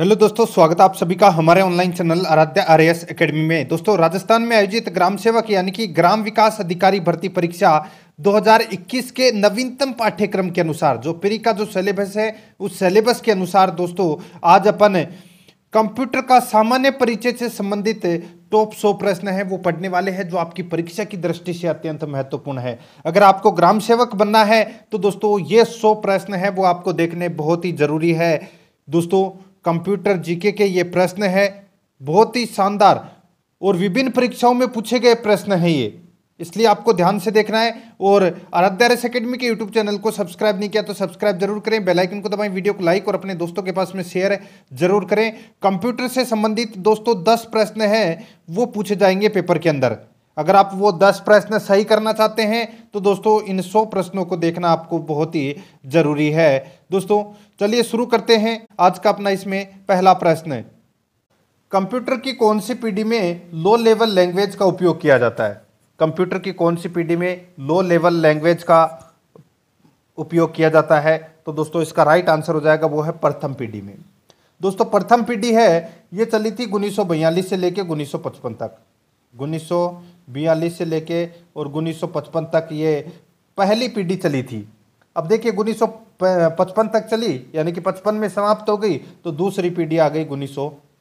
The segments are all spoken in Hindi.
हेलो दोस्तों स्वागत आप सभी का हमारे online channel Aaradhya R S academy में दोस्तों राजस्थान में आयोजित ग्राम सेवक यानी कि ग्राम विकास अधिकारी भर्ती परीक्षा 2021 के नवीनतम पाठ्यक्रम के अनुसार जो पेरी का जो सिलेबस है उस सिलेबस के अनुसार दोस्तों आज अपन कंप्यूटर का सामान्य परिचय से संबंधित टॉप सौ प्रश्न है वो पढ़ने वाले हैं जो आपकी परीक्षा की दृष्टि से अत्यंत महत्वपूर्ण है अगर आपको ग्राम सेवक बनना है तो दोस्तों ये सौ प्रश्न है वो आपको देखने बहुत ही जरूरी है दोस्तों कंप्यूटर जीके के ये प्रश्न है बहुत ही शानदार और विभिन्न परीक्षाओं में पूछे गए प्रश्न हैं ये इसलिए आपको ध्यान से देखना है और आराध्या रेस अकेडमी के यूट्यूब चैनल को सब्सक्राइब नहीं किया तो सब्सक्राइब जरूर करें बेल आइकन को दबाएं वीडियो को लाइक और अपने दोस्तों के पास में शेयर जरूर करें कंप्यूटर से संबंधित दोस्तों दस प्रश्न हैं वो पूछे जाएंगे पेपर के अंदर अगर आप वो दस प्रश्न सही करना चाहते हैं तो दोस्तों इन सौ प्रश्नों को देखना आपको बहुत ही जरूरी है दोस्तों चलिए शुरू करते हैं आज का अपना इसमें पहला प्रश्न कंप्यूटर की कौन सी पीढ़ी में लो लेवल लैंग्वेज का उपयोग किया जाता है कंप्यूटर की कौन सी पीढ़ी में लो लेवल लैंग्वेज का उपयोग किया जाता है तो दोस्तों इसका राइट आंसर हो जाएगा वो है प्रथम पीढ़ी में दोस्तों प्रथम पीढ़ी है ये चली थी उन्नीस से लेकर उन्नीस तक उन्नीस बयालीस से लेके और उन्नीस तक ये पहली पीढ़ी चली थी अब देखिए उन्नीस पचपन तक चली यानी कि पचपन में समाप्त हो गई तो दूसरी पीढ़ी आ गई उन्नीस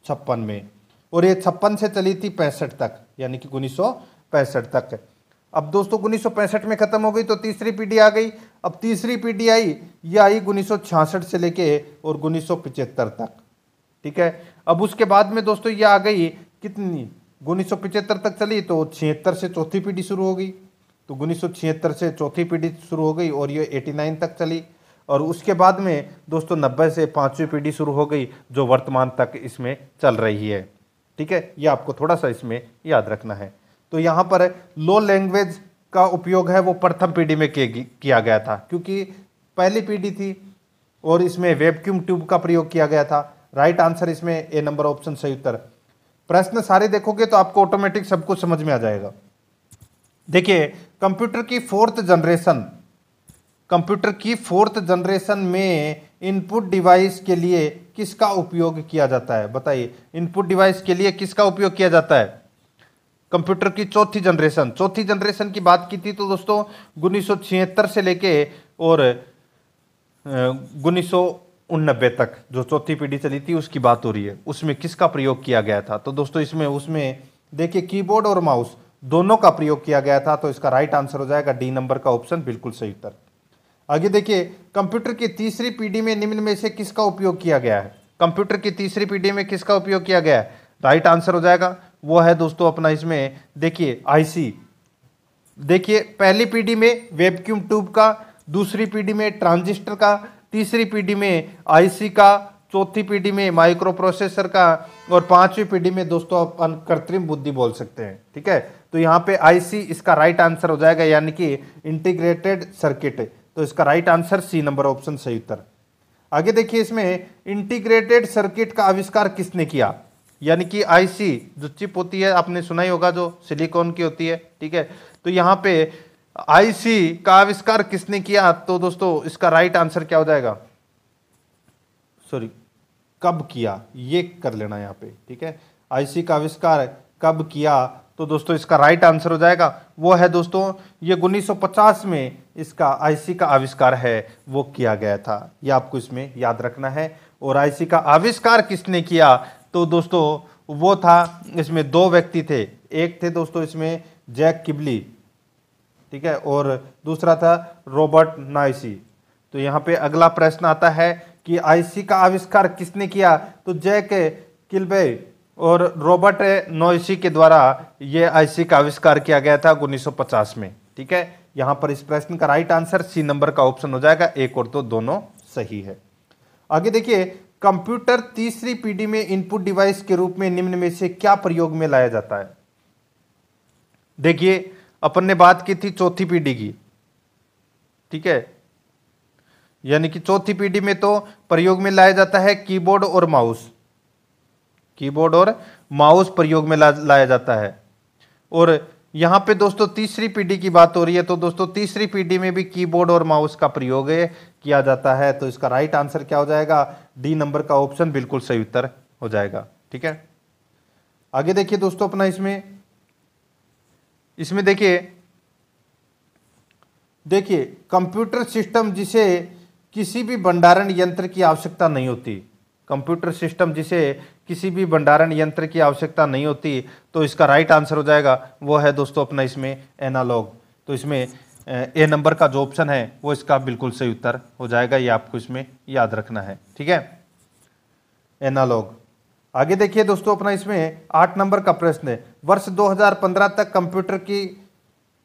छप्पन में और ये छप्पन से चली थी पैंसठ तक यानी कि उन्नीस पैंसठ तक अब दोस्तों उन्नीस में ख़त्म हो गई तो तीसरी पीढ़ी आ गई अब तीसरी पीढ़ी आई ये आई उन्नीस से लेके और उन्नीस तक ठीक है अब उसके बाद में दोस्तों ये आ गई कितनी उन्नीस सौ पिछहत्तर तक चली तो छिहत्तर से चौथी पीढ़ी शुरू हो गई तो उन्नीस सौ छिहत्तर से चौथी पीढ़ी शुरू हो गई और ये एटी नाइन तक चली और उसके बाद में दोस्तों नब्बे से पाँचवीं पीढ़ी शुरू हो गई जो वर्तमान तक इसमें चल रही है ठीक है ये आपको थोड़ा सा इसमें याद रखना है तो यहाँ पर लो लैंग्वेज का उपयोग है वो प्रथम पीढ़ी में किया गया था क्योंकि पहली पीढ़ी थी और इसमें वेबक्यूम ट्यूब का प्रयोग किया गया था राइट आंसर इसमें ए नंबर ऑप्शन सही उत्तर प्रश्न सारे देखोगे तो आपको ऑटोमेटिक सब कुछ समझ में आ जाएगा देखिए कंप्यूटर की फोर्थ जनरेशन कंप्यूटर की फोर्थ जनरेशन में इनपुट डिवाइस के लिए किसका उपयोग किया जाता है बताइए इनपुट डिवाइस के लिए किसका उपयोग किया जाता है कंप्यूटर की चौथी जनरेशन चौथी जनरेशन की बात की थी तो दोस्तों उन्नीस से लेके और उन्नीस उन्नबे तक जो चौथी पीढ़ी चली थी उसकी बात हो रही है उसमें किसका प्रयोग किया गया था तो दोस्तों इसमें उसमें देखिए कीबोर्ड और माउस दोनों का प्रयोग किया गया था तो इसका राइट आंसर हो जाएगा डी नंबर का ऑप्शन बिल्कुल सही उत्तर आगे देखिए कंप्यूटर की तीसरी पीढ़ी में निम्न में से किसका उपयोग किया गया है कंप्यूटर की तीसरी पीढ़ी में किसका उपयोग किया गया है राइट आंसर हो जाएगा वो है दोस्तों अपना इसमें देखिए आईसी देखिए पहली पीढ़ी में वेबक्यूम ट्यूब का दूसरी पीढ़ी में ट्रांजिस्टर का तीसरी पीढ़ी में आईसी का चौथी पीढ़ी में माइक्रो प्रोसेसर का और पांचवी पीढ़ी में दोस्तों अपन कृत्रिम बुद्धि बोल सकते हैं ठीक है तो यहाँ पे आईसी इसका राइट आंसर हो जाएगा यानी कि इंटीग्रेटेड सर्किट तो इसका right answer C number option सही उत्तर आगे देखिए इसमें इंटीग्रेटेड सर्किट का आविष्कार किसने किया यानी कि आईसी जो चिप होती है आपने सुना ही होगा जो सिलिकॉन की होती है ठीक है तो यहाँ पे आईसी का आविष्कार किसने किया तो दोस्तों इसका राइट आंसर क्या हो जाएगा सॉरी कब किया ये कर लेना यहाँ पे ठीक है आईसी का आविष्कार कब किया तो दोस्तों इसका राइट आंसर हो जाएगा वो है दोस्तों ये 1950 में इसका आईसी का आविष्कार है वो किया गया था ये आपको इसमें याद रखना है और आईसी का आविष्कार किसने किया तो दोस्तों वो था इसमें दो व्यक्ति थे एक थे दोस्तों इसमें जैक किबली ठीक है और दूसरा था रॉबर्ट नाइसी तो यहाँ पे अगला प्रश्न आता है कि आईसी का आविष्कार किसने किया तो जैक किल्बे और रॉबर्ट नोइसी के द्वारा ये आईसी का आविष्कार किया गया था 1950 में ठीक है यहाँ पर इस प्रश्न का राइट आंसर सी नंबर का ऑप्शन हो जाएगा एक और तो दोनों सही है आगे देखिए कंप्यूटर तीसरी पीढ़ी में इनपुट डिवाइस के रूप में निम्न में से क्या प्रयोग में लाया जाता है देखिए अपन ने बात की थी चौथी पीढ़ी की ठीक है यानी कि चौथी पीढ़ी में तो प्रयोग में लाया जाता है कीबोर्ड और माउस कीबोर्ड और माउस प्रयोग में लाया जाता है और यहां पे दोस्तों तीसरी पीढ़ी की बात हो रही है तो दोस्तों तीसरी पीढ़ी में भी कीबोर्ड और माउस का प्रयोग किया जाता है तो इसका राइट आंसर क्या हो जाएगा डी नंबर का ऑप्शन बिल्कुल सही उत्तर हो जाएगा ठीक है आगे देखिए दोस्तों अपना इसमें इसमें देखिए देखिए कंप्यूटर सिस्टम जिसे किसी भी भंडारण यंत्र की आवश्यकता नहीं होती कंप्यूटर सिस्टम जिसे किसी भी भंडारण यंत्र की आवश्यकता नहीं होती तो इसका राइट आंसर हो जाएगा वो है दोस्तों अपना इसमें एनालॉग तो इसमें ए नंबर का जो ऑप्शन है वो इसका बिल्कुल सही उत्तर हो जाएगा ये आपको इसमें याद रखना है ठीक है एनालॉग आगे देखिए दोस्तों अपना इसमें आठ नंबर का प्रश्न है वर्ष 2015 तक कंप्यूटर की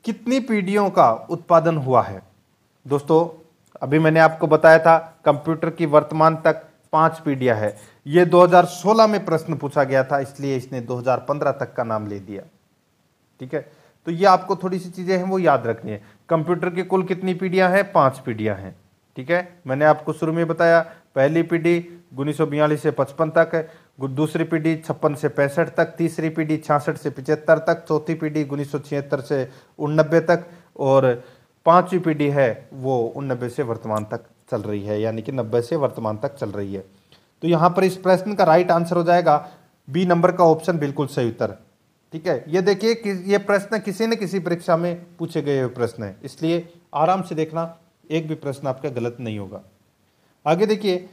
कितनी पीढ़ियों का उत्पादन हुआ है दोस्तों अभी मैंने आपको बताया था कंप्यूटर की वर्तमान तक पांच पीढ़ियां है ये 2016 में प्रश्न पूछा गया था इसलिए इसने 2015 तक का नाम ले दिया ठीक है तो ये आपको थोड़ी सी चीज़ें हैं वो याद रखनी है कंप्यूटर की कुल कितनी पीढ़ियां हैं पांच पीढ़ियां हैं ठीक है मैंने आपको शुरू में बताया पहली पीढ़ी उन्नीस से पचपन तक है दूसरी पीढ़ी छप्पन से पैंसठ तक तीसरी पीढ़ी छियासठ से पिचहत्तर तक चौथी पीढ़ी उन्नीस से उन्नबे तक और पांचवी पीढ़ी है वो उन्नबे से वर्तमान तक चल रही है यानी कि नब्बे से वर्तमान तक चल रही है तो यहाँ पर इस प्रश्न का राइट आंसर हो जाएगा बी नंबर का ऑप्शन बिल्कुल सही उत्तर ठीक है ये देखिए कि ये प्रश्न किसी न किसी परीक्षा में पूछे गए हुए प्रश्न है इसलिए आराम से देखना एक भी प्रश्न आपका गलत नहीं होगा आगे देखिए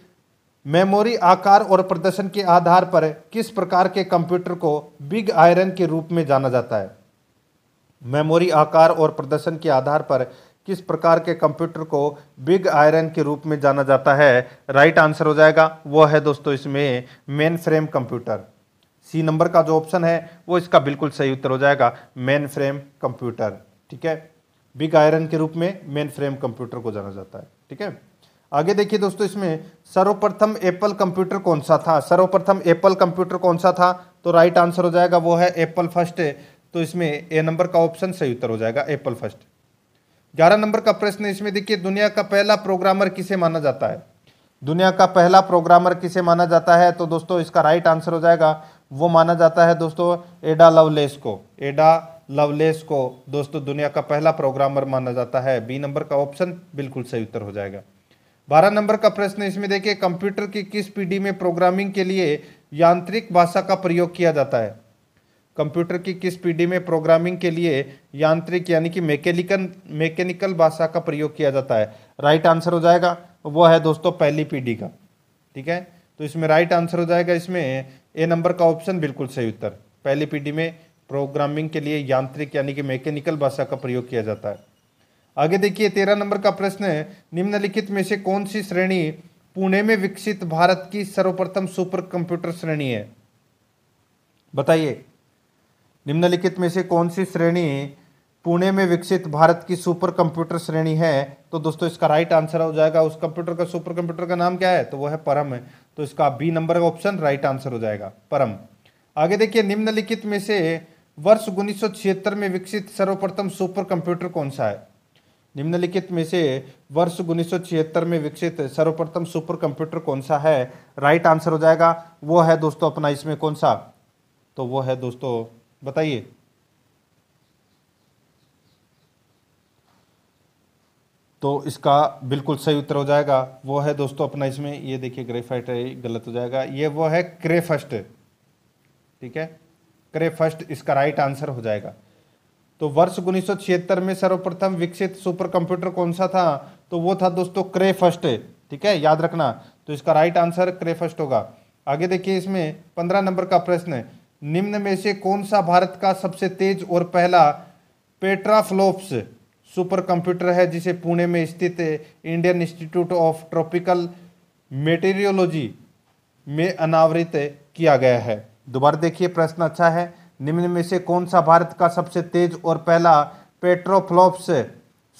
मेमोरी आकार और प्रदर्शन के आधार पर किस प्रकार के कंप्यूटर को बिग आयरन के रूप में जाना जाता है मेमोरी आकार और प्रदर्शन के आधार पर किस प्रकार के कंप्यूटर को बिग आयरन के रूप में जाना जाता है राइट आंसर हो जाएगा वो है दोस्तों इसमें mainframe computer C number का जो ऑप्शन है वो इसका बिल्कुल सही उत्तर हो जाएगा मेन फ्रेम कंप्यूटर ठीक है बिग आयरन के रूप में मेन फ्रेम कंप्यूटर को जाना जाता है ठीक है आगे देखिए दोस्तों इसमें सर्वप्रथम एप्पल कंप्यूटर कौन सा था सर्वप्रथम एप्पल कंप्यूटर कौन सा था तो राइट आंसर हो जाएगा वो है एप्पल फर्स्ट तो इसमें ए नंबर का ऑप्शन सही उत्तर हो जाएगा एप्पल फर्स्ट ग्यारह नंबर का प्रश्न इसमें देखिए दुनिया का पहला प्रोग्रामर किसे माना जाता है दुनिया का पहला प्रोग्रामर किसे माना जाता है तो दोस्तों इसका राइट आंसर हो जाएगा वो माना जाता है दोस्तों एडा लवलेस को एडा लवलेस को दोस्तों दुनिया का पहला प्रोग्रामर माना जाता है बी नंबर का ऑप्शन बिल्कुल सही उत्तर हो जाएगा बारह नंबर का प्रश्न इसमें देखिए कंप्यूटर की किस पीढ़ी में प्रोग्रामिंग के लिए यांत्रिक भाषा का प्रयोग किया जाता है कंप्यूटर की किस पीढ़ी में प्रोग्रामिंग के लिए यांत्रिक यानी कि मैकेनिकल मैकेनिकल भाषा का प्रयोग किया जाता है राइट आंसर हो जाएगा वो है दोस्तों पहली पीढ़ी का ठीक है तो इसमें राइट आंसर हो जाएगा इसमें ए नंबर का ऑप्शन बिल्कुल सही उत्तर पहली पीढ़ी में प्रोग्रामिंग के लिए यांत्रिक यानी कि मैकेनिकल भाषा का प्रयोग किया जाता है आगे देखिए तेरह नंबर का प्रश्न है निम्नलिखित में से कौन सी श्रेणी पुणे में विकसित भारत की सर्वप्रथम सुपर कंप्यूटर श्रेणी है बताइए निम्नलिखित में से कौन सी श्रेणी पुणे में विकसित भारत की सुपर कंप्यूटर श्रेणी है तो दोस्तों इसका राइट आंसर हो जाएगा उस कंप्यूटर का सुपर कंप्यूटर का नाम क्या है तो वो है परम है तो इसका बी नंबर का ऑप्शन राइट आंसर हो जाएगा परम आगे देखिए निम्नलिखित में से वर्ष उन्नीस में विकसित सर्वप्रथम सुपर कंप्यूटर कौन सा है निम्नलिखित में से वर्ष उन्नीस में विकसित सर्वप्रथम सुपर कंप्यूटर कौन सा है राइट आंसर हो जाएगा वो है दोस्तों अपना इसमें कौन सा तो वो है दोस्तों बताइए तो इसका बिल्कुल सही उत्तर हो जाएगा वो है दोस्तों अपना इसमें ये देखिए ग्रेफाइट है गलत हो जाएगा ये वो है क्रेफस्ट ठीक है क्रेफस्ट इसका राइट आंसर हो जाएगा तो वर्ष उन्नीस में सर्वप्रथम विकसित सुपर कंप्यूटर कौन सा था तो वो था दोस्तों क्रे फर्स्ट ठीक है याद रखना तो इसका राइट आंसर क्रे फर्स्ट होगा आगे देखिए इसमें पंद्रह नंबर का प्रश्न निम्न में से कौन सा भारत का सबसे तेज और पहला पेट्राफ्लोप्स सुपर कंप्यूटर है जिसे पुणे में स्थित Indian Institute of Tropical Meteorology में अनावरित किया गया है दोबारा देखिए प्रश्न अच्छा है निम्न में से कौन सा भारत का सबसे तेज और पहला पेट्रोफ्लॉप्स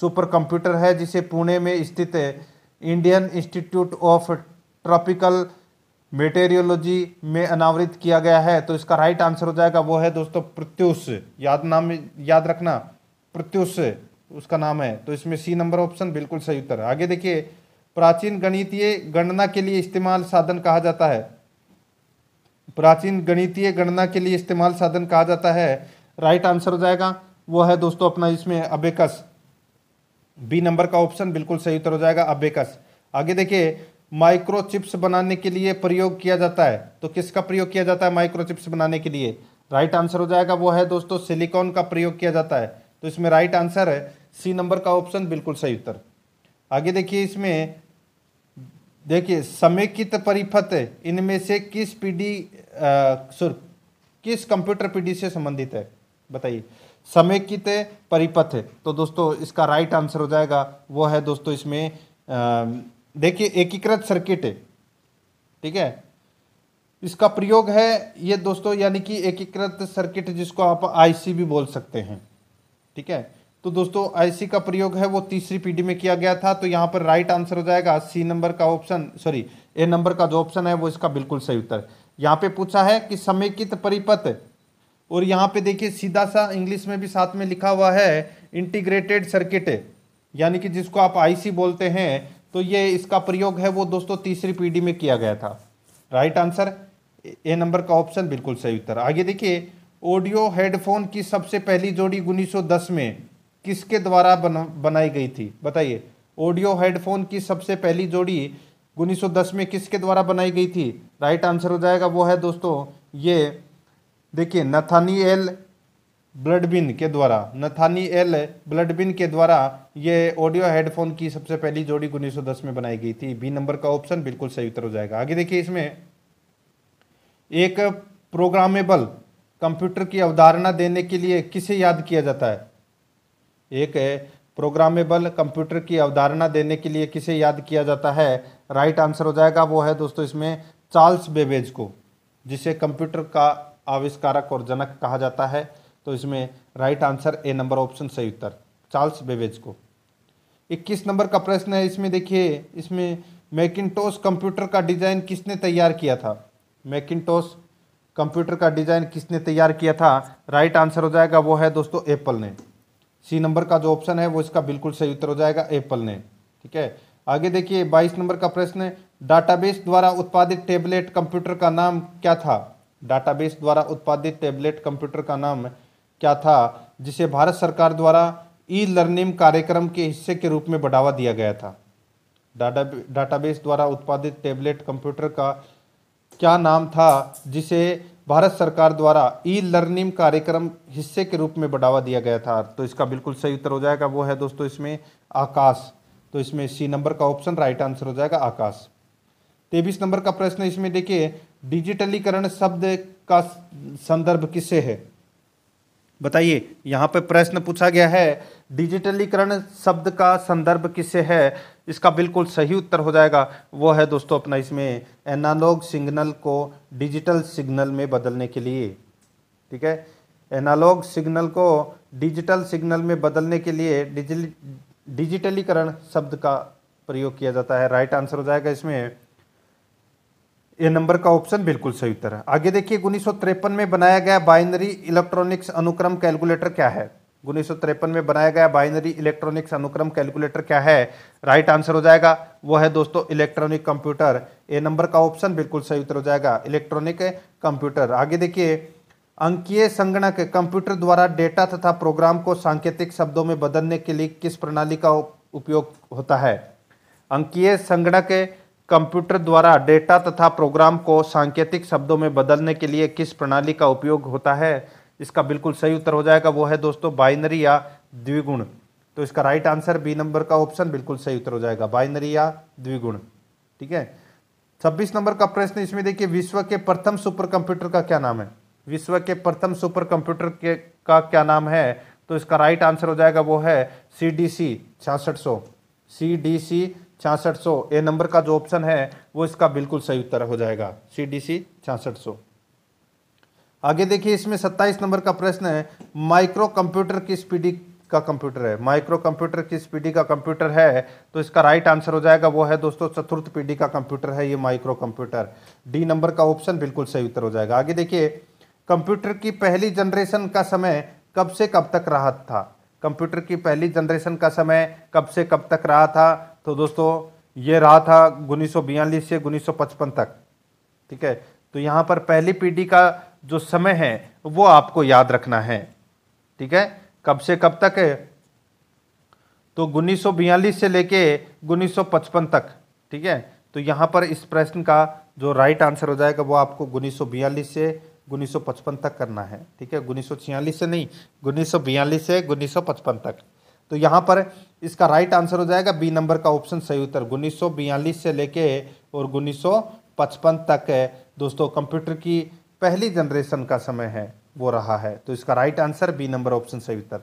सुपर कंप्यूटर है जिसे पुणे में स्थित Indian Institute of Tropical Meteorology में अनावरित किया गया है तो इसका राइट आंसर हो जाएगा वो है दोस्तों प्रत्युष याद नाम याद रखना प्रत्युष उसका नाम है तो इसमें सी नंबर ऑप्शन बिल्कुल सही उत्तर आगे देखिए प्राचीन गणितीय गणना के लिए इस्तेमाल साधन कहा जाता है प्राचीन गणितीय गणना के लिए इस्तेमाल साधन कहा जाता है राइट आंसर हो जाएगा वो है दोस्तों अपना इसमें अबेकस बी नंबर का ऑप्शन बिल्कुल सही उत्तर हो जाएगा अबेकस आगे देखिए माइक्रोचिप्स बनाने के लिए प्रयोग किया जाता है तो किसका प्रयोग किया जाता है माइक्रोचिप्स बनाने के लिए राइट आंसर हो जाएगा वो है दोस्तों सिलिकॉन का प्रयोग किया जाता है तो इसमें राइट आंसर है सी नंबर का ऑप्शन बिल्कुल सही उत्तर आगे देखिए इसमें देखिए समेकित परिपथ इनमें से किस पीढ़ी सुर किस कंप्यूटर पीढ़ी से संबंधित है बताइए समेकित परिपथ तो दोस्तों इसका राइट आंसर हो जाएगा वो है दोस्तों इसमें देखिए एकीकृत सर्किट है ठीक है इसका प्रयोग है ये दोस्तों यानी कि एकीकृत सर्किट जिसको आप आईसी भी बोल सकते हैं ठीक है तो दोस्तों आईसी का प्रयोग है वो तीसरी पीढ़ी में किया गया था तो यहाँ पर राइट आंसर हो जाएगा सी नंबर का ऑप्शन सॉरी ए नंबर का जो ऑप्शन है वो इसका बिल्कुल सही उत्तर है यहाँ पे पूछा है कि समेकित परिपथ और यहाँ पे देखिए सीधा सा इंग्लिश में भी साथ में लिखा हुआ है इंटीग्रेटेड सर्किट यानी कि जिसको आप आईसी बोलते हैं तो ये इसका प्रयोग है वो दोस्तों तीसरी पीढ़ी में किया गया था राइट आंसर ए नंबर का ऑप्शन बिल्कुल सही उत्तर आगे देखिए ऑडियो हेडफोन की सबसे पहली जोड़ी 1910 में किसके द्वारा बना बनाई गई थी बताइए ऑडियो हेडफोन की सबसे पहली जोड़ी उन्नीस में किसके द्वारा बनाई गई थी राइट आंसर हो जाएगा वो है दोस्तों ये देखिए नथानीएल ब्लडबिन के द्वारा नथानीएल ब्लडबिन के द्वारा ये ऑडियो हेडफोन की सबसे पहली जोड़ी उन्नीस में बनाई गई थी बी नंबर का ऑप्शन बिल्कुल सही उत्तर हो जाएगा आगे देखिए इसमें एक प्रोग्रामेबल कंप्यूटर की अवधारणा देने के लिए किसे याद किया जाता है एक प्रोग्रामेबल कंप्यूटर की अवधारणा देने के लिए किसे याद किया जाता है राइट आंसर हो जाएगा वो है दोस्तों इसमें चार्ल्स बेबेज को जिसे कंप्यूटर का आविष्कारक और जनक कहा जाता है तो इसमें right answer A number option सही उत्तर चार्ल्स बेबेज को इक्कीस नंबर का प्रश्न है इसमें देखिए इसमें मैकिनटोस कंप्यूटर का डिज़ाइन किसने तैयार किया था मैकिनटोस कंप्यूटर का डिज़ाइन किसने तैयार किया था राइट आंसर हो जाएगा वो है दोस्तों एप्पल ने सी नंबर का जो ऑप्शन है वो इसका बिल्कुल सही उत्तर हो जाएगा एप्पल ने ठीक है आगे देखिए बाईस नंबर का प्रश्न है डाटाबेस द्वारा उत्पादित टेबलेट कंप्यूटर का नाम क्या था डाटाबेस द्वारा उत्पादित टेबलेट कंप्यूटर का नाम क्या था जिसे भारत सरकार द्वारा ई लर्निंग कार्यक्रम के हिस्से के रूप में बढ़ावा दिया गया था डाटा डाटाबेस द्वारा उत्पादित टेबलेट कंप्यूटर का क्या नाम था जिसे भारत सरकार द्वारा ई लर्निंग कार्यक्रम हिस्से के रूप में बढ़ावा दिया गया था तो इसका बिल्कुल सही उत्तर हो जाएगा वो है दोस्तों इसमें आकाश तो इसमें सी नंबर का ऑप्शन राइट आंसर हो जाएगा आकाश तेईस नंबर का प्रश्न इसमें देखिए डिजिटलीकरण शब्द का संदर्भ किससे है बताइए यहाँ पे प्रश्न पूछा गया है डिजिटलीकरण शब्द का संदर्भ किससे है इसका बिल्कुल सही उत्तर हो जाएगा वो है दोस्तों अपना इसमें एनालॉग सिग्नल को डिजिटल सिग्नल में बदलने के लिए ठीक है एनालॉग सिग्नल को डिजिटल सिग्नल में बदलने के लिए डिजिल डिजिटलीकरण शब्द का प्रयोग किया जाता है राइट आंसर हो जाएगा इसमें ये नंबर का ऑप्शन बिल्कुल सही उत्तर है आगे देखिए उन्नीस में बनाया गया बाइनरी इलेक्ट्रॉनिक्स अनुक्रम कैलकुलेटर क्या है उन्नीस में बनाया गया बाइनरी इलेक्ट्रॉनिक्स अनुक्रम कैलकुलेटर क्या है राइट आंसर हो जाएगा वो है दोस्तों इलेक्ट्रॉनिक कंप्यूटर ए नंबर का ऑप्शन बिल्कुल सही उत्तर हो जाएगा इलेक्ट्रॉनिक कंप्यूटर आगे देखिए अंकीय संगणक कंप्यूटर द्वारा डेटा तथा प्रोग्राम को सांकेतिक शब्दों में बदलने के लिए किस प्रणाली का उपयोग होता है अंकीय संगणक कंप्यूटर द्वारा डेटा तथा प्रोग्राम को सांकेतिक शब्दों में बदलने के लिए किस प्रणाली का उपयोग होता है इसका बिल्कुल सही उत्तर हो जाएगा वो है दोस्तों बाइनरी या द्विगुण तो इसका राइट आंसर बी नंबर का ऑप्शन बिल्कुल सही उत्तर हो जाएगा बाइनरी या द्विगुण ठीक है छब्बीस नंबर का प्रश्न इसमें देखिए विश्व के प्रथम सुपर कंप्यूटर का क्या नाम है विश्व के प्रथम सुपर कंप्यूटर के का क्या नाम है तो इसका राइट आंसर हो जाएगा वो है सी डी सी छियासठ सौ सी डी सी छियासठ सौ ए नंबर का जो ऑप्शन है वो इसका बिल्कुल सही उत्तर हो जाएगा सी डी सी छियासठ सौ आगे देखिए इसमें 27 नंबर का प्रश्न है माइक्रो कंप्यूटर किस पीढ़ी का कंप्यूटर है माइक्रो कंप्यूटर किस पीढ़ी का कंप्यूटर है तो इसका राइट आंसर हो जाएगा वो है दोस्तों चतुर्थ पीढ़ी का कंप्यूटर है ये माइक्रो कंप्यूटर डी नंबर का ऑप्शन बिल्कुल सही उत्तर हो जाएगा आगे देखिए कंप्यूटर की पहली जनरेशन का समय कब से कब तक रहा था कंप्यूटर की पहली जनरेशन का समय कब से कब तक रहा था तो दोस्तों ये रहा था उन्नीस से उन्नीस तक ठीक है तो यहाँ पर पहली पीढ़ी का जो समय है वो आपको याद रखना है ठीक है कब से कब तक है तो उन्नीस से लेके पचपन तक ठीक है तो यहाँ पर इस प्रश्न का जो राइट आंसर हो जाएगा वो आपको उन्नीस से पचपन तक करना है ठीक है उन्नीस से नहीं उन्नीस से पचपन तक तो यहाँ पर इसका राइट आंसर हो जाएगा बी नंबर का ऑप्शन सही उत्तर उन्नीस से लेके और पचपन तक है दोस्तों कंप्यूटर की पहली जनरेशन का समय है वो रहा है तो इसका right answer B number option सही उत्तर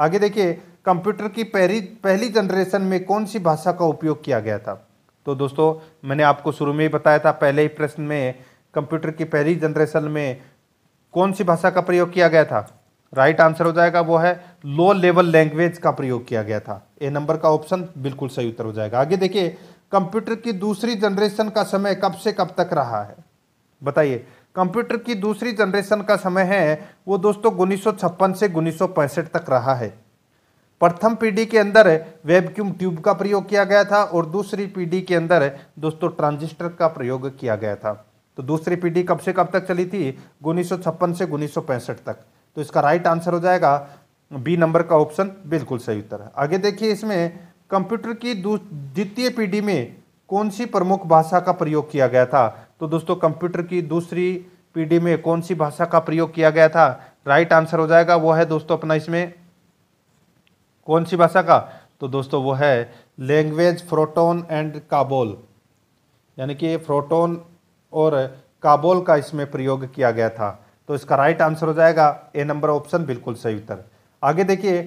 आगे देखिए कंप्यूटर की पहली पहली जनरेशन में कौन सी भाषा का उपयोग किया गया था तो दोस्तों मैंने आपको शुरू में ही बताया था पहले ही प्रश्न में कंप्यूटर की पहली जनरेशन में कौन सी भाषा का प्रयोग किया गया था राइट आंसर हो जाएगा वो है लो लेवल लैंग्वेज का प्रयोग किया गया था ए नंबर का ऑप्शन बिल्कुल सही उत्तर हो जाएगा आगे देखिए कंप्यूटर की दूसरी जनरेशन का समय कब से कब तक रहा है बताइए कंप्यूटर की दूसरी जनरेशन का समय है वो दोस्तों उन्नीस से उन्नीस तक रहा है प्रथम पीढ़ी के अंदर वेबक्यूम ट्यूब का प्रयोग किया गया था और दूसरी पीढ़ी के अंदर दोस्तों ट्रांजिस्टर का प्रयोग किया गया था तो दूसरी पीढ़ी कब से कब तक चली थी उन्नीस से उन्नीस तक तो इसका राइट आंसर हो जाएगा बी नंबर का ऑप्शन बिल्कुल सही उत्तर है आगे देखिए इसमें कंप्यूटर की द्वितीय पीढ़ी में कौन सी प्रमुख भाषा का प्रयोग किया गया था तो दोस्तों कंप्यूटर की दूसरी पीढ़ी में कौन सी भाषा का प्रयोग किया गया था राइट आंसर हो जाएगा वो है दोस्तों अपना इसमें कौन सी भाषा का तो दोस्तों वो है लैंग्वेज फ्रोटोन एंड काबोल यानी कि फ्रोटोन और काबोल का इसमें प्रयोग किया गया था तो इसका राइट आंसर हो जाएगा ए नंबर ऑप्शन बिल्कुल सही उत्तर आगे देखिए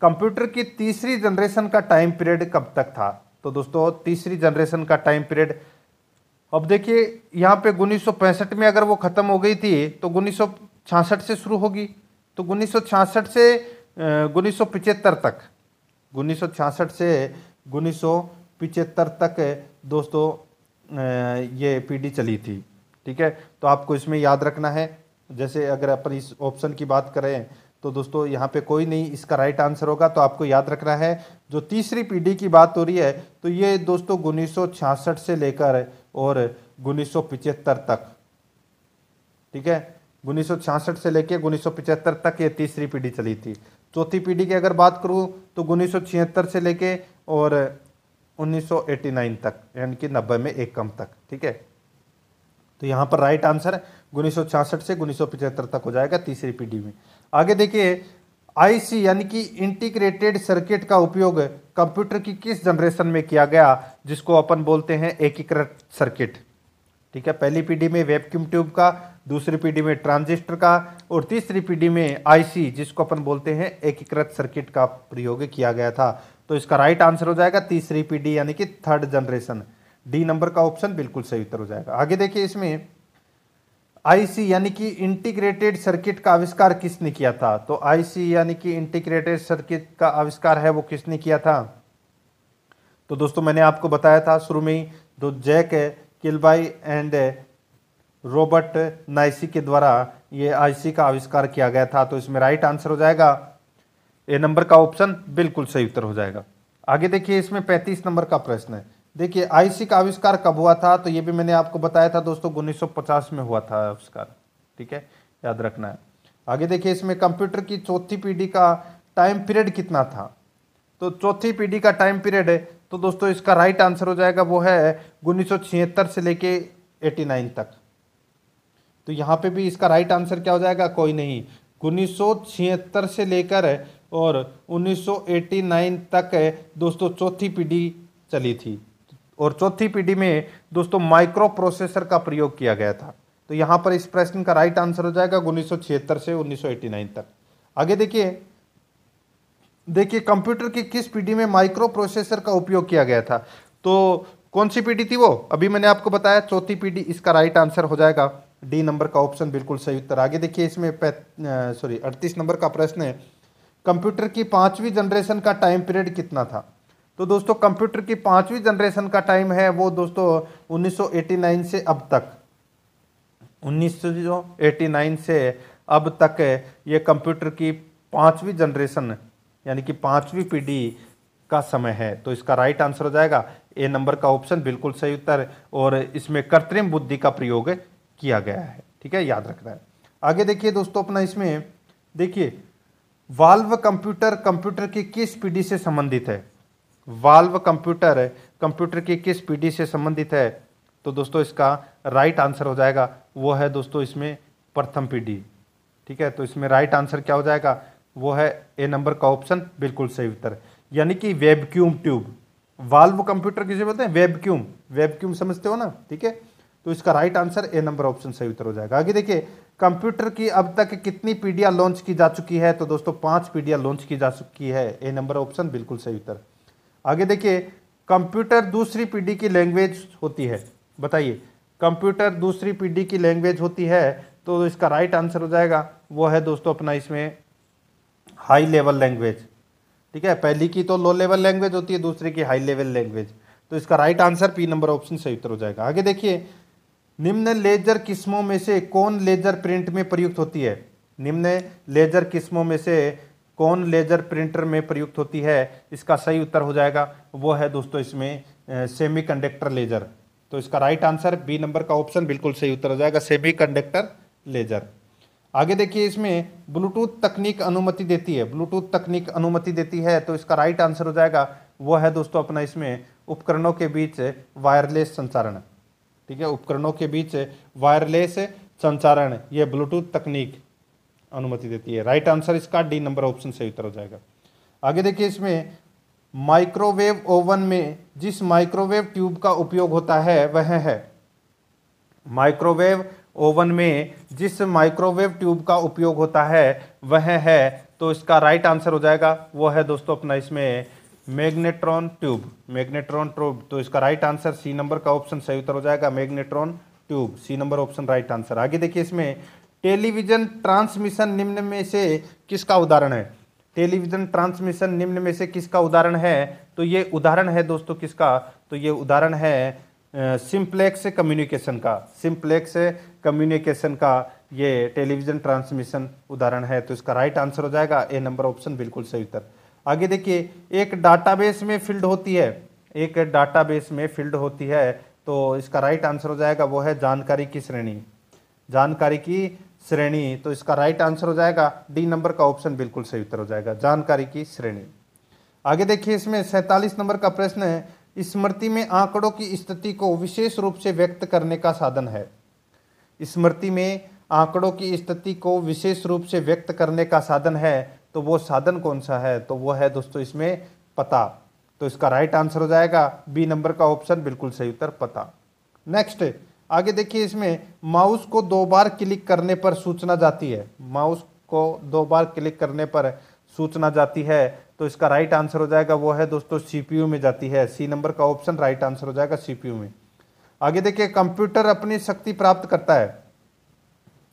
कंप्यूटर की तीसरी जनरेशन का टाइम पीरियड कब तक था तो दोस्तों तीसरी जनरेशन का टाइम पीरियड अब देखिए यहाँ पे उन्नीस में अगर वो ख़त्म हो गई थी तो उन्नीस से शुरू होगी तो उन्नीस से उन्नीस तक उन्नीस से उन्नीस तक दोस्तों ये पीढ़ी चली थी ठीक है तो आपको इसमें याद रखना है जैसे अगर अपन इस ऑप्शन की बात करें तो दोस्तों यहाँ पे कोई नहीं इसका राइट आंसर होगा तो आपको याद रखना है जो तीसरी पीढ़ी की बात हो रही है तो ये दोस्तों उन्नीस से लेकर और उन्नीस तक ठीक है उन्नीस से लेके उन्नीस तक ये तीसरी पीढ़ी चली थी चौथी पीढ़ी की अगर बात करूँ तो उन्नीस से लेके और 1989 तक यानी कि नब्बे में एक कम तक ठीक है तो यहाँ पर राइट आंसर उन्नीस से उन्नीस तक हो जाएगा तीसरी पीढ़ी में आगे देखिए आईसी यानी कि इंटीग्रेटेड सर्किट का उपयोग कंप्यूटर की किस जनरेशन में किया गया जिसको अपन बोलते हैं एकीकृत सर्किट ठीक है पहली पीढ़ी में वेबक्यूम ट्यूब का दूसरी पीढ़ी में ट्रांजिस्टर का और तीसरी पीढ़ी में आईसी जिसको अपन बोलते हैं एकीकृत सर्किट का प्रयोग किया गया था तो इसका राइट आंसर हो जाएगा तीसरी पीढ़ी यानी कि थर्ड जनरेशन डी नंबर का ऑप्शन बिल्कुल सही उत्तर हो जाएगा आगे देखिए इसमें आईसी यानी कि इंटीग्रेटेड सर्किट का आविष्कार किसने किया था तो आईसी यानी कि इंटीग्रेटेड सर्किट का आविष्कार है वो किसने किया था तो दोस्तों मैंने आपको बताया था शुरू में जो तो Jack Kilby and Robert Noyce के द्वारा ये आईसी का आविष्कार किया गया था तो इसमें राइट आंसर हो जाएगा ए नंबर का ऑप्शन बिल्कुल सही उत्तर हो जाएगा आगे देखिए इसमें पैंतीस नंबर का प्रश्न है देखिए आईसी का आविष्कार कब हुआ था तो ये भी मैंने आपको बताया था दोस्तों 1950 में हुआ था आविष्कार ठीक है याद रखना है आगे देखिए इसमें कंप्यूटर की चौथी पीढ़ी का टाइम पीरियड कितना था तो चौथी पीढ़ी का टाइम पीरियड है तो दोस्तों इसका राइट आंसर हो जाएगा वो है उन्नीस से लेके 89 तक तो यहाँ पे भी इसका राइट आंसर क्या हो जाएगा कोई नहीं उन्नीस से लेकर और 1989 तक दोस्तों चौथी पीढ़ी चली थी और चौथी पीढ़ी में दोस्तों माइक्रो प्रोसेसर का प्रयोग किया गया था तो यहाँ पर इस प्रश्न का राइट आंसर हो जाएगा उन्नीस से उन्नीस तक आगे देखिए देखिए कंप्यूटर की किस पीढ़ी में माइक्रो प्रोसेसर का उपयोग किया गया था तो कौन सी पीढ़ी थी वो अभी मैंने आपको बताया चौथी पीढ़ी इसका राइट आंसर हो जाएगा डी नंबर का ऑप्शन बिल्कुल सही उत्तर आगे देखिए इसमें सॉरी अड़तीस नंबर का प्रश्न है कंप्यूटर की पांचवी जनरेशन का टाइम पीरियड कितना था तो दोस्तों कंप्यूटर की पाँचवीं जनरेशन का टाइम है वो दोस्तों 1989 से अब तक 1989 से अब तक ये कंप्यूटर की पाँचवीं जनरेशन यानी कि पाँचवीं पीढ़ी का समय है तो इसका राइट आंसर हो जाएगा ए नंबर का ऑप्शन बिल्कुल सही उत्तर और इसमें कृत्रिम बुद्धि का प्रयोग किया गया है ठीक है याद रखना है आगे देखिए दोस्तों अपना इसमें देखिए वाल्व कंप्यूटर कंप्यूटर की किस पीढ़ी से संबंधित है वाल्व कंप्यूटर कंप्यूटर की किस पीढ़ी से संबंधित है तो दोस्तों इसका राइट आंसर हो जाएगा वो है दोस्तों इसमें प्रथम पीढ़ी ठीक है तो इसमें राइट आंसर क्या हो जाएगा वो है ए नंबर का ऑप्शन बिल्कुल सही उत्तर यानी कि वेबक्यूम ट्यूब वाल्व कंप्यूटर किसे बोलते हैं वेबक्यूम वेबक्यूम समझते हो ना ठीक है तो इसका right answer A number option सही उत्तर हो जाएगा आगे देखिए कंप्यूटर की अब तक कितनी पीढ़ियाँ लॉन्च की जा चुकी है तो दोस्तों पाँच पीढ़ियाँ लॉन्च की जा चुकी है ए नंबर ऑप्शन बिल्कुल सही उत्तर आगे देखिए कंप्यूटर दूसरी पीढ़ी की लैंग्वेज होती है बताइए कंप्यूटर दूसरी पीढ़ी की लैंग्वेज होती है तो इसका राइट आंसर हो जाएगा वो है दोस्तों अपना इसमें हाई लेवल लैंग्वेज ठीक है पहली की तो लो लेवल लैंग्वेज होती है दूसरी की हाई लेवल लैंग्वेज तो इसका right answer P number option सही उत्तर हो जाएगा आगे देखिए निम्न लेजर किस्मों में से कौन लेजर प्रिंट में प्रयुक्त होती है निम्न लेजर किस्मों में से कौन लेज़र प्रिंटर में प्रयुक्त होती है इसका सही उत्तर हो जाएगा वो है दोस्तों इसमें सेमीकंडक्टर लेज़र तो इसका राइट आंसर बी नंबर का ऑप्शन बिल्कुल सही उत्तर हो जाएगा सेमीकंडक्टर लेज़र आगे देखिए इसमें ब्लूटूथ तकनीक अनुमति देती है ब्लूटूथ तकनीक अनुमति देती है तो इसका राइट आंसर हो जाएगा वो है दोस्तों अपना इसमें उपकरणों के बीच वायरलेस संचारण ठीक है उपकरणों के बीच वायरलेस संचारण ये ब्लूटूथ तकनीक अनुमति देती है राइट आंसर इसका डी नंबर ऑप्शन सही उत्तर हो जाएगा आगे देखिए इसमें माइक्रोवेव ओवन में जिस माइक्रोवेव ट्यूब का उपयोग होता है वह है माइक्रोवेव ओवन में जिस माइक्रोवेव ट्यूब का उपयोग होता है वह है तो इसका राइट आंसर हो जाएगा वो है दोस्तों अपना इसमें मैग्नेट्रॉन ट्यूब मैग्नेट्रॉन ट्यूब तो इसका राइट आंसर सी नंबर का ऑप्शन सही उत्तर हो जाएगा magnetron tube C number option right answer आगे देखिए इसमें टेलीविज़न ट्रांसमिशन निम्न में से किसका उदाहरण है टेलीविज़न ट्रांसमिशन निम्न में से किसका उदाहरण है तो ये उदाहरण है दोस्तों किसका तो ये उदाहरण है सिंप्लेक्स कम्युनिकेशन का सिंप्लेक्स कम्युनिकेशन का ये टेलीविज़न ट्रांसमिशन उदाहरण है तो इसका राइट आंसर हो जाएगा ए नंबर ऑप्शन बिल्कुल सही उत्तर आगे देखिए एक डाटाबेस में फील्ड होती है एक डाटाबेस में फील्ड होती है तो इसका राइट आंसर हो जाएगा वो है जानकारी की श्रेणी जानकारी की श्रेणी तो इसका राइट आंसर हो जाएगा डी नंबर का ऑप्शन बिल्कुल सही उत्तर हो जाएगा जानकारी की श्रेणी आगे देखिए इसमें सैंतालीस नंबर का प्रश्न है स्मृति में आंकड़ों की स्थिति को विशेष रूप से व्यक्त करने का साधन है स्मृति में आंकड़ों की स्थिति को विशेष रूप से व्यक्त करने का साधन है तो वो साधन कौन सा है तो वो है दोस्तों इसमें पता तो इसका राइट आंसर हो जाएगा बी नंबर का ऑप्शन बिल्कुल सही उत्तर पता नेक्स्ट आगे देखिए इसमें माउस को दो बार क्लिक करने पर सूचना जाती है माउस को दो बार क्लिक करने पर सूचना जाती है तो इसका राइट आंसर हो जाएगा वो है दोस्तों सीपीयू में जाती है सी नंबर का ऑप्शन राइट आंसर हो जाएगा सीपीयू में आगे देखिए कंप्यूटर अपनी शक्ति प्राप्त करता है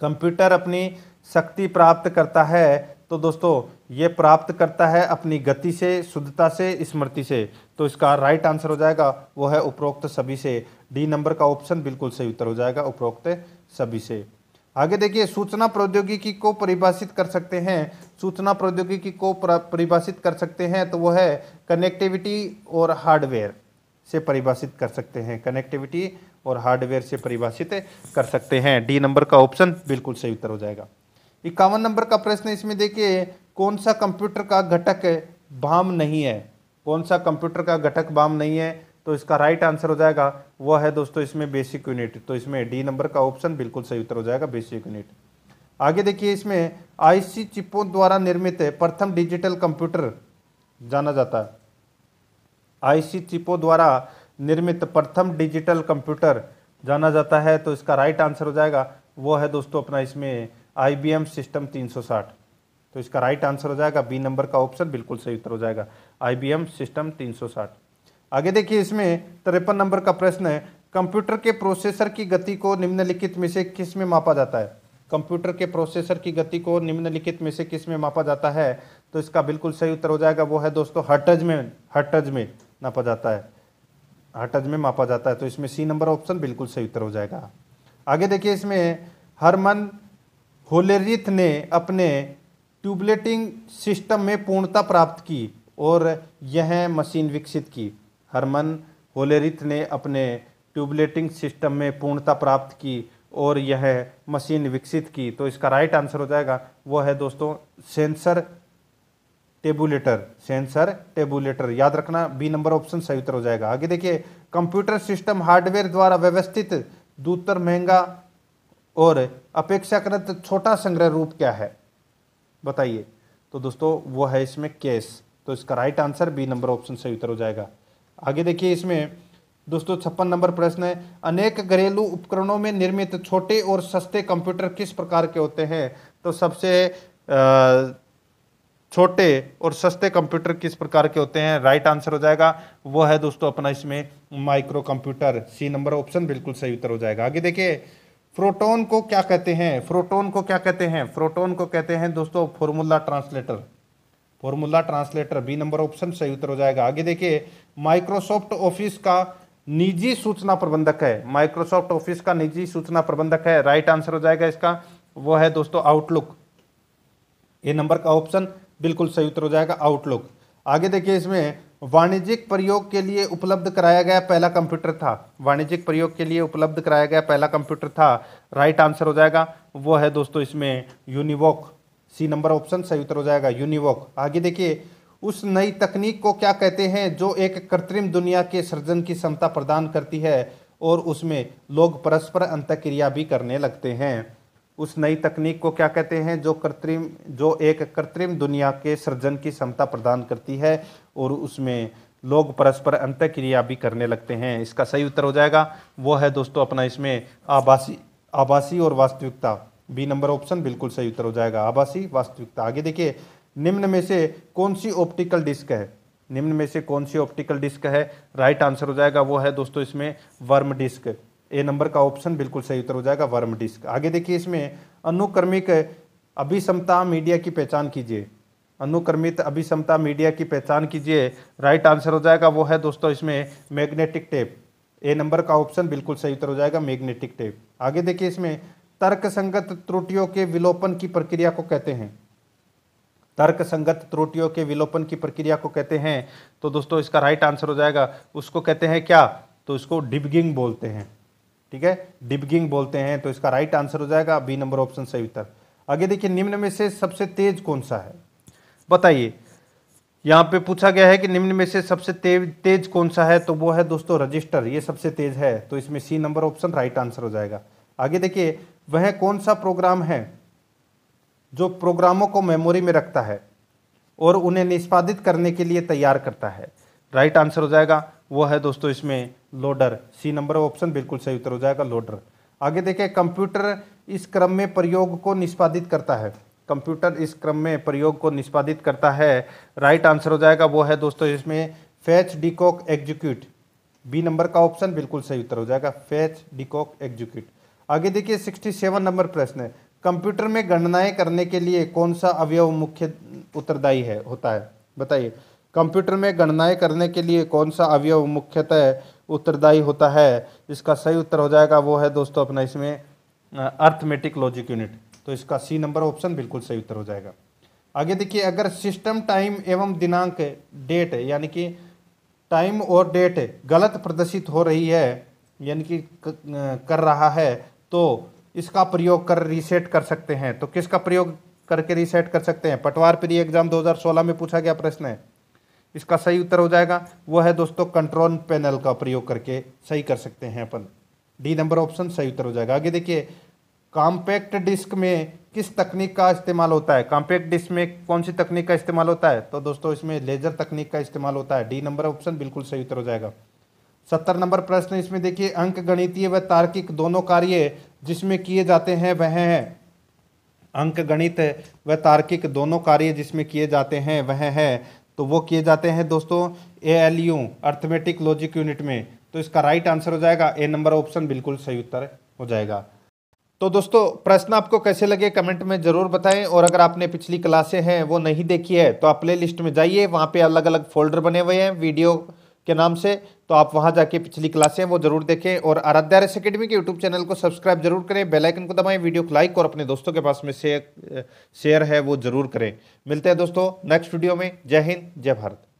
कंप्यूटर अपनी शक्ति प्राप्त करता है तो दोस्तों ये प्राप्त करता है अपनी गति से शुद्धता से स्मृति से तो इसका राइट आंसर हो जाएगा वो है उपरोक्त सभी से डी नंबर का ऑप्शन बिल्कुल सही उत्तर हो जाएगा उपरोक्त सभी से आगे देखिए सूचना प्रौद्योगिकी को परिभाषित कर सकते हैं सूचना प्रौद्योगिकी को परिभाषित कर सकते हैं तो वो है कनेक्टिविटी और हार्डवेयर से परिभाषित कर सकते हैं कनेक्टिविटी और हार्डवेयर से परिभाषित कर सकते हैं डी नंबर का ऑप्शन बिल्कुल सही उत्तर हो जाएगा इक्यावन नंबर का प्रश्न इसमें देखिए कौन सा कंप्यूटर का घटक बाम नहीं है कौन सा कंप्यूटर का घटक बाम नहीं है तो इसका राइट आंसर हो जाएगा वह है दोस्तों इसमें बेसिक यूनिट तो इसमें डी नंबर का ऑप्शन बिल्कुल सही उत्तर हो जाएगा बेसिक यूनिट आगे देखिए इसमें आईसी चिपों द्वारा निर्मित प्रथम डिजिटल कंप्यूटर जाना जाता है आईसी चिपों द्वारा निर्मित प्रथम डिजिटल कंप्यूटर जाना जाता है तो इसका राइट आंसर हो जाएगा वो है दोस्तों अपना इसमें आईबीएम सिस्टम 360 तो इसका राइट आंसर हो जाएगा बी नंबर का ऑप्शन बिल्कुल सही उत्तर हो जाएगा आईबीएम सिस्टम 360 आगे देखिए इसमें तिरपन नंबर का प्रश्न है कंप्यूटर के प्रोसेसर की गति को निम्नलिखित में से किस में मापा जाता है कंप्यूटर के प्रोसेसर की गति को निम्नलिखित में से किस में मापा जाता है तो इसका बिल्कुल सही उत्तर हो जाएगा वो है दोस्तों हटज में हटज में नापा जाता है हटज में मापा जाता है तो इसमें सी नंबर ऑप्शन बिल्कुल सही उत्तर हो जाएगा आगे देखिए इसमें हरमन होलेरिथ ने अपने ट्यूबलेटिंग सिस्टम में पूर्णता प्राप्त की और यह मशीन विकसित की हरमन होलेरिथ ने अपने ट्यूबलेटिंग सिस्टम में पूर्णता प्राप्त की और यह मशीन विकसित की तो इसका राइट आंसर हो जाएगा वो है दोस्तों सेंसर टेबुलेटर सेंसर टेबुलेटर याद रखना बी नंबर ऑप्शन सही उत्तर हो जाएगा आगे देखिए कंप्यूटर सिस्टम हार्डवेयर द्वारा व्यवस्थित दूतर महंगा और अपेक्षाकृत छोटा संग्रह रूप क्या है बताइए तो दोस्तों वो है इसमें कैश तो इसका right answer B number option सही उत्तर हो जाएगा आगे देखिए इसमें दोस्तों छप्पन नंबर प्रश्न है अनेक घरेलू उपकरणों में निर्मित छोटे और सस्ते कंप्यूटर किस प्रकार के होते हैं तो सबसे छोटे और सस्ते कंप्यूटर किस प्रकार के होते हैं राइट आंसर हो जाएगा वो है दोस्तों अपना इसमें micro computer C number option बिल्कुल सही उत्तर हो जाएगा आगे देखिए प्रोटॉन को क्या कहते हैं प्रोटॉन को क्या कहते हैं प्रोटॉन को कहते हैं दोस्तों formula translator formula translator B number option सही उत्तर हो जाएगा आगे देखिए माइक्रोसॉफ्ट ऑफिस का निजी सूचना प्रबंधक है माइक्रोसॉफ्ट ऑफिस का निजी सूचना प्रबंधक है राइट आंसर हो जाएगा इसका वो है दोस्तों आउटलुक ये नंबर का ऑप्शन बिल्कुल सही उत्तर हो जाएगा आउटलुक आगे देखिए इसमें वाणिज्यिक प्रयोग के लिए उपलब्ध कराया गया पहला कंप्यूटर था वाणिज्यिक प्रयोग के लिए उपलब्ध कराया गया पहला कंप्यूटर था राइट आंसर हो जाएगा वो है दोस्तों इसमें यूनिवॉक सी नंबर ऑप्शन सही उत्तर हो जाएगा यूनिवॉक आगे देखिए उस नई तकनीक को क्या कहते हैं जो एक कृत्रिम दुनिया के सृजन की क्षमता प्रदान करती है और उसमें लोग परस्पर अंतक्रिया भी करने लगते हैं उस नई तकनीक को क्या कहते हैं जो कृत्रिम जो एक कृत्रिम दुनिया के सृजन की क्षमता प्रदान करती है और उसमें लोग परस्पर अंत क्रिया भी करने लगते हैं इसका सही उत्तर हो जाएगा वो है दोस्तों अपना इसमें आभासी आभासी और वास्तविकता बी नंबर ऑप्शन बिल्कुल सही उत्तर हो जाएगा आभासी वास्तविकता आगे देखिए निम्न में से कौन सी ऑप्टिकल डिस्क है निम्न में से कौन सी ऑप्टिकल डिस्क है राइट आंसर हो जाएगा वो है दोस्तों इसमें वर्म डिस्क ए नंबर का ऑप्शन बिल्कुल सही उत्तर हो जाएगा वर्म डिस्क आगे देखिए इसमें अनुक्रमिक अभिसमता मीडिया की पहचान कीजिए अनुक्रमित अभिसमता मीडिया की पहचान कीजिए राइट आंसर हो जाएगा वो है दोस्तों इसमें मैग्नेटिक टेप ए नंबर का ऑप्शन बिल्कुल सही उत्तर हो जाएगा मैग्नेटिक टेप आगे देखिए इसमें तर्कसंगत त्रुटियों के विलोपन की प्रक्रिया को कहते हैं तर्कसंगत त्रुटियों के विलोपन की प्रक्रिया को कहते हैं तो दोस्तों इसका राइट आंसर हो जाएगा उसको कहते हैं क्या तो इसको डिबगिंग बोलते हैं ठीक है डिबगिंग बोलते हैं तो इसका राइट आंसर हो जाएगा बी नंबर ऑप्शन सही उत्तर आगे देखिए निम्न में से सबसे तेज कौन सा है बताइए यहाँ पे पूछा गया है कि निम्न में से सबसे तेज तेज कौन सा है तो वो है दोस्तों रजिस्टर ये सबसे तेज है तो इसमें C number option right answer हो जाएगा आगे देखिए वह कौन सा प्रोग्राम है जो प्रोग्रामों को मेमोरी में रखता है और उन्हें निष्पादित करने के लिए तैयार करता है राइट आंसर हो जाएगा वो है दोस्तों इसमें लोडर सी नंबर ऑप्शन बिल्कुल सही उत्तर हो जाएगा लोडर आगे देखें कंप्यूटर इस क्रम में प्रयोग को निष्पादित करता है कंप्यूटर इस क्रम में प्रयोग को निष्पादित करता है राइट आंसर हो जाएगा वो है दोस्तों इसमें fetch decode execute B number का ऑप्शन बिल्कुल सही उत्तर हो जाएगा फैच डिकॉक एग्जीक्यूट आगे देखिए सेवन नंबर प्रश्न है कंप्यूटर में गणनाएं करने के लिए कौन सा अवयव मुख्य उत्तरदायी है होता है बताइए कंप्यूटर में गणनाएं करने के लिए कौन सा अवयव मुख्यतः उत्तरदायी होता है इसका सही उत्तर हो जाएगा वो है दोस्तों अपना इसमें अर्थमेटिक लॉजिक यूनिट तो इसका सी नंबर ऑप्शन बिल्कुल सही उत्तर हो जाएगा आगे देखिए अगर सिस्टम टाइम एवं दिनांक डेट यानी कि टाइम और डेट गलत प्रदर्शित हो रही है यानी कि कर रहा है तो इसका प्रयोग कर रीसेट कर सकते हैं तो किसका प्रयोग करके रीसेट कर सकते हैं पटवार प्री एग्जाम 2016 में पूछा गया प्रश्न है इसका सही उत्तर हो जाएगा वो है दोस्तों कंट्रोल पैनल का प्रयोग करके सही कर सकते हैं अपन डी नंबर ऑप्शन सही उत्तर हो जाएगा आगे देखिए कॉम्पैक्ट डिस्क में किस तकनीक का इस्तेमाल होता है कॉम्पैक्ट डिस्क में कौन सी तकनीक का इस्तेमाल होता है तो दोस्तों इसमें लेजर तकनीक का इस्तेमाल होता है डी नंबर ऑप्शन बिल्कुल सही उत्तर हो जाएगा सत्तर नंबर प्रश्न इसमें देखिए अंक गणितीय व तार्किक दोनों कार्य जिसमें किए जाते हैं वह हैं अंक गणित व तार्किक दोनों कार्य जिसमें किए जाते हैं वह है तो वो किए जाते हैं दोस्तों A L U arithmetic logic unit में तो इसका राइट आंसर हो जाएगा ए नंबर ऑप्शन बिल्कुल सही उत्तर हो जाएगा तो दोस्तों प्रश्न आपको कैसे लगे कमेंट में ज़रूर बताएं और अगर आपने पिछली क्लासे हैं वो नहीं देखी है तो आप प्ले लिस्ट में जाइए वहाँ पर अलग अलग फोल्डर बने हुए हैं वीडियो के नाम से तो आप वहां जाके पिछली क्लासें वो जरूर देखें और आराध्या रेस अकेडमी के यूट्यूब चैनल को सब्सक्राइब जरूर करें बेल आइकन को दबाएं वीडियो को लाइक और अपने दोस्तों के पास में शेयर शेयर है वो जरूर करें मिलते हैं दोस्तों नेक्स्ट वीडियो में जय हिंद जय भारत